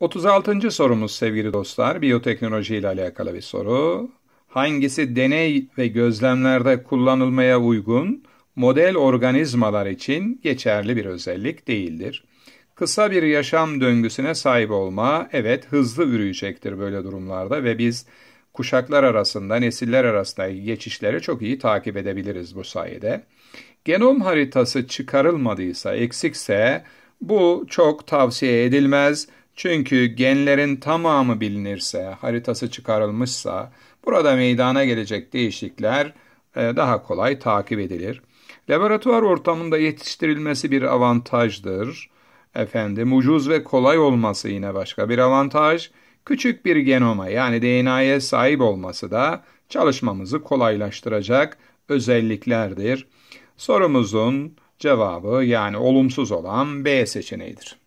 36. sorumuz sevgili dostlar biyoteknoloji ile alakalı bir soru. Hangisi deney ve gözlemlerde kullanılmaya uygun model organizmalar için geçerli bir özellik değildir? Kısa bir yaşam döngüsüne sahip olma evet hızlı yürüyecektir böyle durumlarda ve biz kuşaklar arasında, nesiller arasındaki geçişleri çok iyi takip edebiliriz bu sayede. Genom haritası çıkarılmadıysa, eksikse bu çok tavsiye edilmez çünkü genlerin tamamı bilinirse, haritası çıkarılmışsa burada meydana gelecek değişiklikler e, daha kolay takip edilir. Laboratuvar ortamında yetiştirilmesi bir avantajdır. Efendim ucuz ve kolay olması yine başka bir avantaj. Küçük bir genoma yani DNA'ya sahip olması da çalışmamızı kolaylaştıracak özelliklerdir. Sorumuzun cevabı yani olumsuz olan B seçeneğidir.